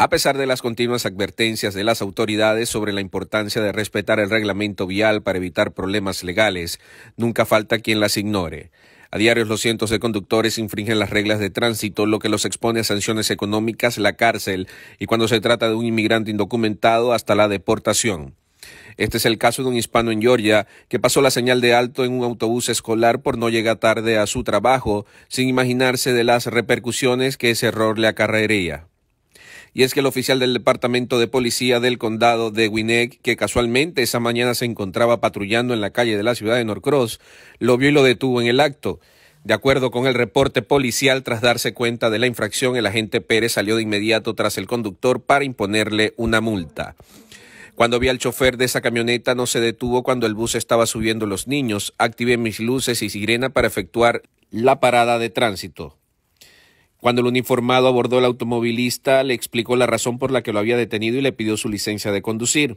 A pesar de las continuas advertencias de las autoridades sobre la importancia de respetar el reglamento vial para evitar problemas legales, nunca falta quien las ignore. A diarios los cientos de conductores infringen las reglas de tránsito, lo que los expone a sanciones económicas, la cárcel y cuando se trata de un inmigrante indocumentado hasta la deportación. Este es el caso de un hispano en Georgia que pasó la señal de alto en un autobús escolar por no llegar tarde a su trabajo, sin imaginarse de las repercusiones que ese error le acarrearía y es que el oficial del Departamento de Policía del Condado de Winneg, que casualmente esa mañana se encontraba patrullando en la calle de la ciudad de Norcross, lo vio y lo detuvo en el acto. De acuerdo con el reporte policial, tras darse cuenta de la infracción, el agente Pérez salió de inmediato tras el conductor para imponerle una multa. Cuando vi al chofer de esa camioneta no se detuvo cuando el bus estaba subiendo los niños, activé mis luces y sirena para efectuar la parada de tránsito. Cuando el uniformado abordó al automovilista, le explicó la razón por la que lo había detenido y le pidió su licencia de conducir.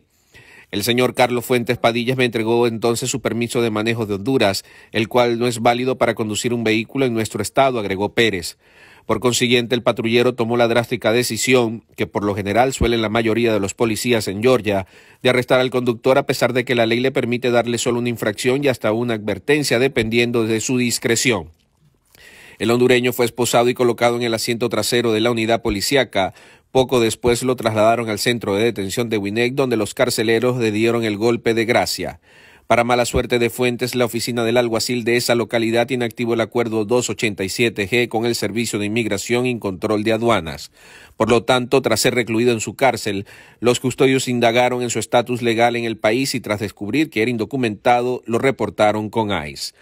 El señor Carlos Fuentes Padillas me entregó entonces su permiso de manejo de Honduras, el cual no es válido para conducir un vehículo en nuestro estado, agregó Pérez. Por consiguiente, el patrullero tomó la drástica decisión, que por lo general suelen la mayoría de los policías en Georgia, de arrestar al conductor a pesar de que la ley le permite darle solo una infracción y hasta una advertencia dependiendo de su discreción. El hondureño fue esposado y colocado en el asiento trasero de la unidad policíaca. Poco después lo trasladaron al centro de detención de Winec, donde los carceleros le dieron el golpe de gracia. Para mala suerte de Fuentes, la oficina del alguacil de esa localidad activo el acuerdo 287G con el Servicio de Inmigración y Control de Aduanas. Por lo tanto, tras ser recluido en su cárcel, los custodios indagaron en su estatus legal en el país y tras descubrir que era indocumentado, lo reportaron con ICE.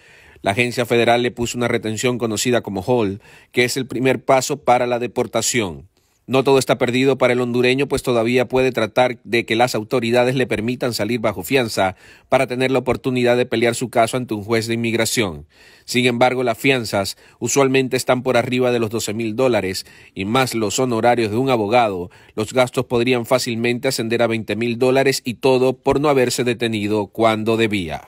La agencia federal le puso una retención conocida como Hall, que es el primer paso para la deportación. No todo está perdido para el hondureño, pues todavía puede tratar de que las autoridades le permitan salir bajo fianza para tener la oportunidad de pelear su caso ante un juez de inmigración. Sin embargo, las fianzas usualmente están por arriba de los 12 mil dólares y más los honorarios de un abogado, los gastos podrían fácilmente ascender a 20 mil dólares y todo por no haberse detenido cuando debía.